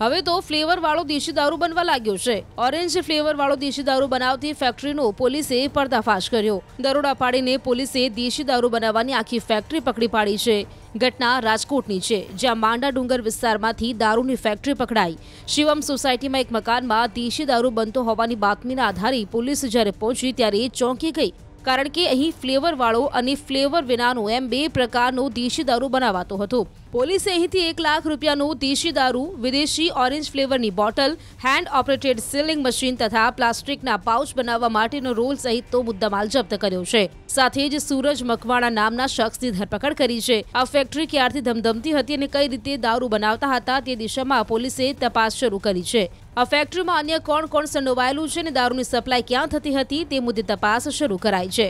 હવે તો ફ્લેવર વાળો દેશી દારૂ બનવા લાગ્યો છે ઓરેન્જ ફ્લેવર વાળો દેશી દારૂ બનાવતી ફેક્ટરીનો પોલીસે પર્દાફાશ કર્યો દરોડા પાડીને પોલીસે દેશી દારૂ બનાવવાની આખી ફેક્ટરી પકડી પાડી છે ઘટના રાજકોટની છે જ્યાં માંડા ડુંગર વિસ્તારમાંથી દારૂની ફેક્ટરી પકડાઈ શિવમ સોસાયટીમાં એક મકાનમાં દેશી દારૂ બનતો હોવાની બાતમીના આધારે પોલીસ જ્યારે પહોંચી ત્યારે ચોંકી ગઈ કારણ કે અહીં ફ્લેવર વાળો અને ફ્લેવર વિનાનો એમ બે પ્રકારનો દેશી દારૂ બનાવાતો હતો પોલીસે અહીંથી એક લાખ રૂપિયાનું દેશી દારૂ વિદેશી ઓરેન્જ ફ્લેવરની bottle hand operated sealing machine તથા પ્લાસ્ટિકના પાઉચ બનાવવા માટેનો રોલ સહિતનો મુદ્દામાલ જપ્ત કર્યો છે સાથે જ સૂરજ મકવાણા નામના શખ્સની ધરપકડ કરી છે આ ફેક્ટરી ક્યારથી ધમધમતી હતી અને કઈ રીતે દારૂ બનાવતા હતા તે દિશામાં પોલીસે તપાસ શરૂ કરી છે આ ફેક્ટરીમાં અન્ય કોણ કોણ સંડોવાયેલું છે અને દારૂની સપ્લાય ક્યાં થતી હતી તે મુદ્દે તપાસ શરૂ કરાઈ છે